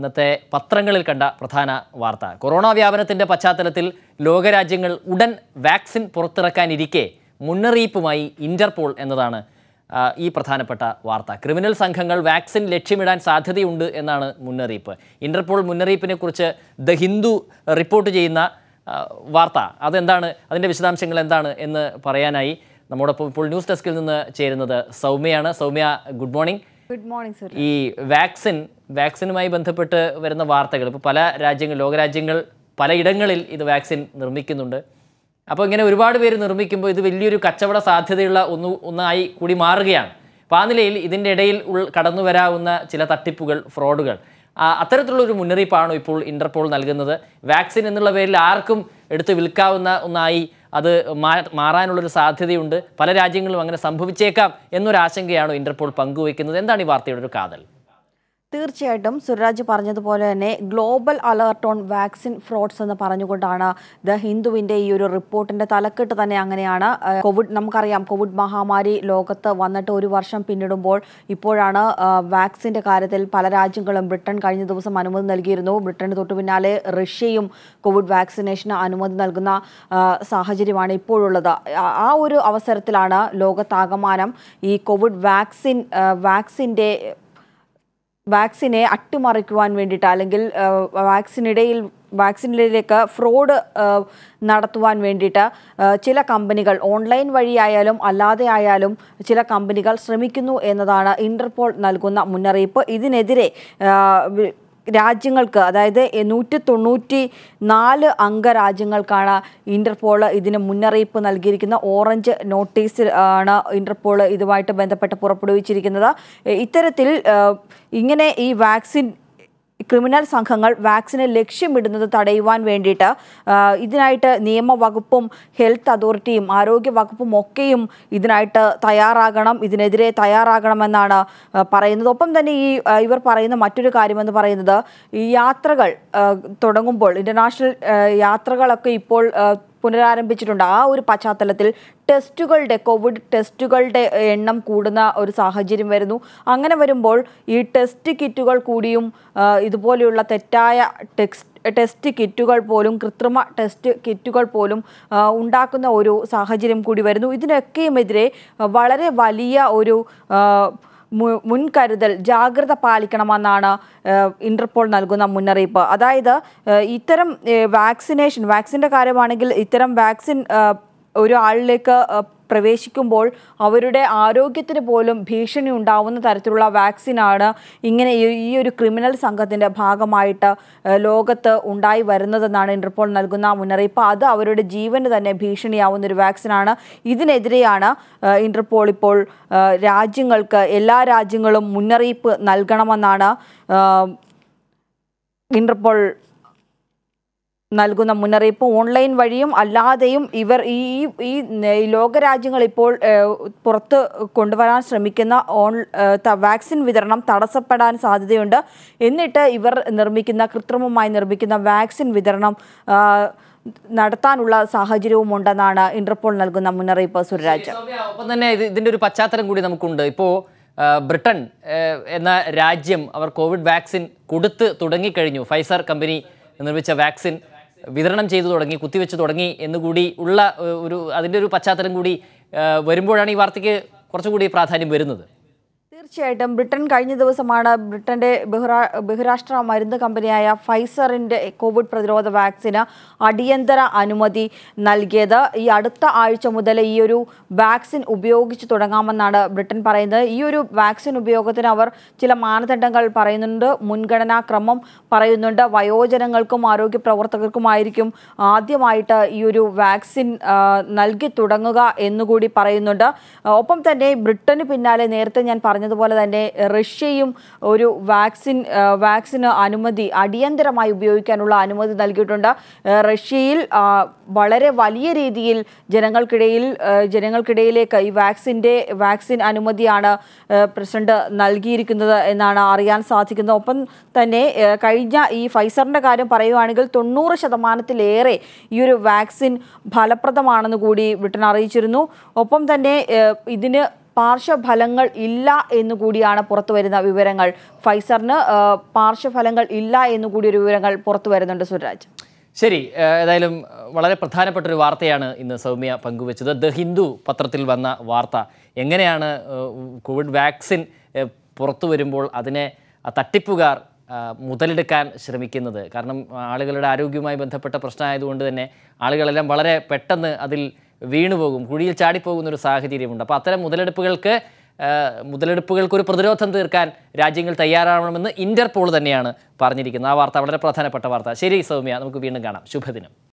ഇന്നത്തെ പത്രങ്ങളിൽ കണ്ട പ്രധാന വാർത്ത കൊറോണ വ്യാപനത്തിൻ്റെ പശ്ചാത്തലത്തിൽ ലോകരാജ്യങ്ങൾ ഉടൻ വാക്സിൻ പുറത്തിറക്കാനിരിക്കെ മുന്നറിയിപ്പുമായി ഇൻ്റർപോൾ എന്നതാണ് ഈ പ്രധാനപ്പെട്ട വാർത്ത ക്രിമിനൽ സംഘങ്ങൾ വാക്സിൻ ലക്ഷ്യമിടാൻ സാധ്യതയുണ്ട് എന്നാണ് മുന്നറിയിപ്പ് ഇൻ്റർപോൾ മുന്നറിയിപ്പിനെക്കുറിച്ച് ദ ഹിന്ദു റിപ്പോർട്ട് ചെയ്യുന്ന വാർത്ത അതെന്താണ് അതിൻ്റെ വിശദാംശങ്ങൾ എന്താണ് എന്ന് പറയാനായി നമ്മോടൊപ്പം ഇപ്പോൾ ന്യൂസ് ഡെസ്കിൽ നിന്ന് ചേരുന്നത് സൗമ്യയാണ് Soumya good morning good morning ഈ വാക്സിൻ വാക്സിനുമായി ബന്ധപ്പെട്ട് വരുന്ന വാർത്തകൾ ഇപ്പോൾ പല രാജ്യങ്ങൾ ലോകരാജ്യങ്ങൾ പലയിടങ്ങളിൽ ഇത് വാക്സിൻ നിർമ്മിക്കുന്നുണ്ട് അപ്പോൾ ഇങ്ങനെ ഒരുപാട് പേര് നിർമ്മിക്കുമ്പോൾ ഇത് വലിയൊരു കച്ചവട സാധ്യതയുള്ള ഒന്ന് ഒന്നായി കൂടി മാറുകയാണ് അപ്പോൾ ആ നിലയിൽ ഇതിൻ്റെ ഇടയിൽ ഉൾ കടന്നു വരാവുന്ന ചില തട്ടിപ്പുകൾ ഫ്രോഡുകൾ അത്തരത്തിലുള്ള ഒരു മുന്നറിയിപ്പാണോ ഇപ്പോൾ ഇൻ്റർപോൾ നൽകുന്നത് വാക്സിൻ എന്നുള്ള പേരിൽ ആർക്കും എടുത്ത് വിൽക്കാവുന്ന ഒന്നായി അത് മാറാനുള്ളൊരു സാധ്യതയുണ്ട് പല രാജ്യങ്ങളും അങ്ങനെ സംഭവിച്ചേക്കാം എന്നൊരാശങ്കയാണോ ഇന്റർപോൾ പങ്കുവയ്ക്കുന്നത് എന്താണ് ഈ വാർത്തയുടെ ഒരു കാതൽ തീർച്ചയായിട്ടും സുരരാജ് പറഞ്ഞതുപോലെ തന്നെ global alert on vaccine frauds എന്ന് പറഞ്ഞുകൊണ്ടാണ് ദ ഹിന്ദുവിൻ്റെ ഈ ഒരു റിപ്പോർട്ടിൻ്റെ തലക്കെട്ട് തന്നെ അങ്ങനെയാണ് കോവിഡ് നമുക്കറിയാം കോവിഡ് മഹാമാരി ലോകത്ത് വന്നിട്ട് ഒരു വർഷം പിന്നിടുമ്പോൾ ഇപ്പോഴാണ് വാക്സിൻ്റെ കാര്യത്തിൽ പല രാജ്യങ്ങളും ബ്രിട്ടൻ കഴിഞ്ഞ ദിവസം അനുമതി നൽകിയിരുന്നു ബ്രിട്ടന് തൊട്ടു പിന്നാലെ റഷ്യയും കോവിഡ് വാക്സിനേഷന് അനുമതി നൽകുന്ന സാഹചര്യമാണ് ഇപ്പോഴുള്ളത് ആ ഒരു അവസരത്തിലാണ് ലോകത്താകമാനം ഈ കോവിഡ് വാക്സിൻ വാക്സിൻ്റെ വാക്സിനെ അട്ടിമറിക്കുവാൻ വേണ്ടിയിട്ട് അല്ലെങ്കിൽ വാക്സിനിടയിൽ വാക്സിനിലേക്ക് ഫ്രോഡ് നടത്തുവാൻ വേണ്ടിയിട്ട് ചില കമ്പനികൾ ഓൺലൈൻ വഴിയായാലും അല്ലാതെ ആയാലും ചില കമ്പനികൾ ശ്രമിക്കുന്നു എന്നതാണ് ഇന്റർപോൾ നൽകുന്ന മുന്നറിയിപ്പ് ഇതിനെതിരെ രാജ്യങ്ങൾക്ക് അതായത് നൂറ്റി തൊണ്ണൂറ്റി നാല് അംഗരാജ്യങ്ങൾക്കാണ് ഇന്റർപോൾ ഇതിന് മുന്നറിയിപ്പ് നൽകിയിരിക്കുന്ന ഓറഞ്ച് നോട്ടീസ് ആണ് ഇന്റർപോൾ ഇതുമായിട്ട് ബന്ധപ്പെട്ട് പുറപ്പെടുവിച്ചിരിക്കുന്നത് ഇത്തരത്തിൽ ഇങ്ങനെ ഈ വാക്സിൻ ക്രിമിനൽ സംഘങ്ങൾ വാക്സിനെ ലക്ഷ്യമിടുന്നത് തടയുവാൻ വേണ്ടിയിട്ട് ഇതിനായിട്ട് നിയമവകുപ്പും ഹെൽത്ത് അതോറിറ്റിയും ആരോഗ്യ വകുപ്പും ഒക്കെയും ഇതിനായിട്ട് തയ്യാറാകണം ഇതിനെതിരെ തയ്യാറാകണമെന്നാണ് പറയുന്നത് ഒപ്പം തന്നെ ഈ ഇവർ പറയുന്ന മറ്റൊരു കാര്യമെന്ന് പറയുന്നത് ഈ യാത്രകൾ തുടങ്ങുമ്പോൾ ഇൻ്റർനാഷണൽ യാത്രകളൊക്കെ ഇപ്പോൾ പുനരാരംഭിച്ചിട്ടുണ്ട് ആ ഒരു പശ്ചാത്തലത്തിൽ ടെസ്റ്റുകളുടെ കോവിഡ് ടെസ്റ്റുകളുടെ എണ്ണം കൂടുന്ന ഒരു സാഹചര്യം വരുന്നു അങ്ങനെ വരുമ്പോൾ ഈ ടെസ്റ്റ് കിറ്റുകൾ കൂടിയും ഇതുപോലെയുള്ള തെറ്റായ ടെക്സ്റ്റ് ടെസ്റ്റ് കിറ്റുകൾ പോലും കൃത്രിമ ടെസ്റ്റ് കിറ്റുകൾ പോലും ഉണ്ടാക്കുന്ന ഒരു സാഹചര്യം കൂടി വരുന്നു ഇതിനൊക്കെയുമെതിരെ വളരെ വലിയ ഒരു മുൻകരുതൽ ജാഗ്രത പാലിക്കണമെന്നാണ് ഇന്റർപോൾ നൽകുന്ന മുന്നറിയിപ്പ് അതായത് ഇത്തരം വാക്സിനേഷൻ വാക്സിൻ്റെ കാര്യമാണെങ്കിൽ ഇത്തരം വാക്സിൻ ഒരാളിലേക്ക് പ്രവേശിക്കുമ്പോൾ അവരുടെ ആരോഗ്യത്തിന് പോലും ഭീഷണി ഉണ്ടാവുന്ന തരത്തിലുള്ള വാക്സിനാണ് ഇങ്ങനെ ഈ ഒരു ക്രിമിനൽ സംഘത്തിൻ്റെ ഭാഗമായിട്ട് ലോകത്ത് ഉണ്ടായി വരുന്നതെന്നാണ് ഇൻ്റർപോൾ നൽകുന്ന മുന്നറിയിപ്പ് അത് അവരുടെ ജീവന് തന്നെ ഭീഷണിയാവുന്ന ഒരു വാക്സിനാണ് ഇതിനെതിരെയാണ് ഇൻ്റർപോൾ ഇപ്പോൾ രാജ്യങ്ങൾക്ക് എല്ലാ രാജ്യങ്ങളും മുന്നറിയിപ്പ് നൽകണമെന്നാണ് ഇൻ്റർപോൾ നൽകുന്ന മുന്നറിയിപ്പ് ഓൺലൈൻ വഴിയും അല്ലാതെയും ഇവർ ഈ ഈ ലോകരാജ്യങ്ങൾ ഇപ്പോൾ പുറത്ത് കൊണ്ടുവരാൻ ശ്രമിക്കുന്ന ഓൺ വാക്സിൻ വിതരണം തടസ്സപ്പെടാൻ സാധ്യതയുണ്ട് എന്നിട്ട് ഇവർ നിർമ്മിക്കുന്ന കൃത്രിമമായി നിർമ്മിക്കുന്ന വാക്സിൻ വിതരണം നടത്താനുള്ള സാഹചര്യവും ഉണ്ടെന്നാണ് ഇന്റർപോൾ നൽകുന്ന മുന്നറിയിപ്പ് സുരരാജ് ഒപ്പം തന്നെ ഇതിന്റെ ഒരു പശ്ചാത്തലം കൂടി നമുക്കുണ്ട് ഇപ്പോൾ ബ്രിട്ടൻ എന്ന രാജ്യം അവർ കോവിഡ് വാക്സിൻ കൊടുത്ത് തുടങ്ങിക്കഴിഞ്ഞു ഫൈസർ കമ്പനി നിർമ്മിച്ച വാക്സിൻ വിതരണം ചെയ്തു തുടങ്ങി കുത്തിവെച്ച് തുടങ്ങി എന്നുകൂടി ഉള്ള ഒരു അതിൻ്റെ ഒരു പശ്ചാത്തലം കൂടി വരുമ്പോഴാണ് ഈ വാർത്തയ്ക്ക് കുറച്ചുകൂടി പ്രാധാന്യം വരുന്നത് തീർച്ചയായിട്ടും ബ്രിട്ടൻ കഴിഞ്ഞ ദിവസമാണ് ബ്രിട്ടന്റെ ബഹുരാ ബഹുരാഷ്ട്ര മരുന്ന് കമ്പനിയായ ഫൈസറിന്റെ കോവിഡ് പ്രതിരോധ വാക്സിന് അടിയന്തര അനുമതി നൽകിയത് ഈ അടുത്ത ആഴ്ച മുതൽ ഈ ഒരു വാക്സിൻ ഉപയോഗിച്ച് തുടങ്ങാമെന്നാണ് ബ്രിട്ടൻ പറയുന്നത് ഈ ഒരു വാക്സിൻ ഉപയോഗത്തിന് അവർ ചില മാനദണ്ഡങ്ങൾ പറയുന്നുണ്ട് മുൻഗണനാ ക്രമം പറയുന്നുണ്ട് വയോജനങ്ങൾക്കും ആരോഗ്യ പ്രവർത്തകർക്കുമായിരിക്കും ആദ്യമായിട്ട് ഈ ഒരു വാക്സിൻ നൽകി തുടങ്ങുക എന്നുകൂടി പറയുന്നുണ്ട് ഒപ്പം തന്നെ ബ്രിട്ടന് പിന്നാലെ നേരത്തെ ഞാൻ പറഞ്ഞത് അതുപോലെ തന്നെ റഷ്യയും ഒരു വാക്സിൻ വാക്സിന് അനുമതി അടിയന്തരമായി ഉപയോഗിക്കാനുള്ള അനുമതി നൽകിയിട്ടുണ്ട് റഷ്യയിൽ വളരെ വലിയ രീതിയിൽ ജനങ്ങൾക്കിടയിൽ ജനങ്ങൾക്കിടയിലേക്ക് ഈ വാക്സിൻ്റെ വാക്സിൻ അനുമതിയാണ് പ്രസിഡന്റ് നൽകിയിരിക്കുന്നത് എന്നാണ് അറിയാൻ സാധിക്കുന്നത് ഒപ്പം തന്നെ കഴിഞ്ഞ ഈ ഫൈസറിൻ്റെ കാര്യം പറയുകയാണെങ്കിൽ തൊണ്ണൂറ് ശതമാനത്തിലേറെ ഈ ഒരു വാക്സിൻ ഫലപ്രദമാണെന്ന് കൂടി ബ്രിട്ടൻ അറിയിച്ചിരുന്നു ഒപ്പം തന്നെ ഇതിന് പാർശ്വഫലങ്ങൾ ഇല്ല എന്നുകൂടിയാണ് പുറത്തു വരുന്ന വിവരങ്ങൾ ഫൈസറിന് പാർശ്വഫലങ്ങൾ ഇല്ല എന്നുകൂടി ഒരു വിവരങ്ങൾ പുറത്തു വരുന്നുണ്ട് സുരാജ് ശരി ഏതായാലും വളരെ പ്രധാനപ്പെട്ട ഒരു വാർത്തയാണ് ഇന്ന് സൗമ്യ പങ്കുവച്ചത് ദ ഹിന്ദു പത്രത്തിൽ വന്ന വാർത്ത എങ്ങനെയാണ് കോവിഡ് വാക്സിൻ പുറത്തു വരുമ്പോൾ അതിനെ തട്ടിപ്പുകാർ മുതലെടുക്കാൻ ശ്രമിക്കുന്നത് കാരണം ആളുകളുടെ ആരോഗ്യവുമായി ബന്ധപ്പെട്ട പ്രശ്നമായതുകൊണ്ട് തന്നെ ആളുകളെല്ലാം വളരെ പെട്ടെന്ന് അതിൽ വീണുപോകും കുഴിയിൽ ചാടിപ്പോകുന്ന ഒരു സാഹചര്യമുണ്ട് അപ്പോൾ അത്തരം മുതലെടുപ്പുകൾക്ക് മുതലെടുപ്പുകൾക്കൊരു ഒരു പ്രതിരോധം തീർക്കാൻ രാജ്യങ്ങൾ തയ്യാറാവണമെന്ന് ഇന്റർപോൾ തന്നെയാണ് പറഞ്ഞിരിക്കുന്നത് ആ വാർത്ത വളരെ പ്രധാനപ്പെട്ട വാർത്ത ശരി സൗമ്യ നമുക്ക് വീണ്ടും കാണാം ശുഭദിനം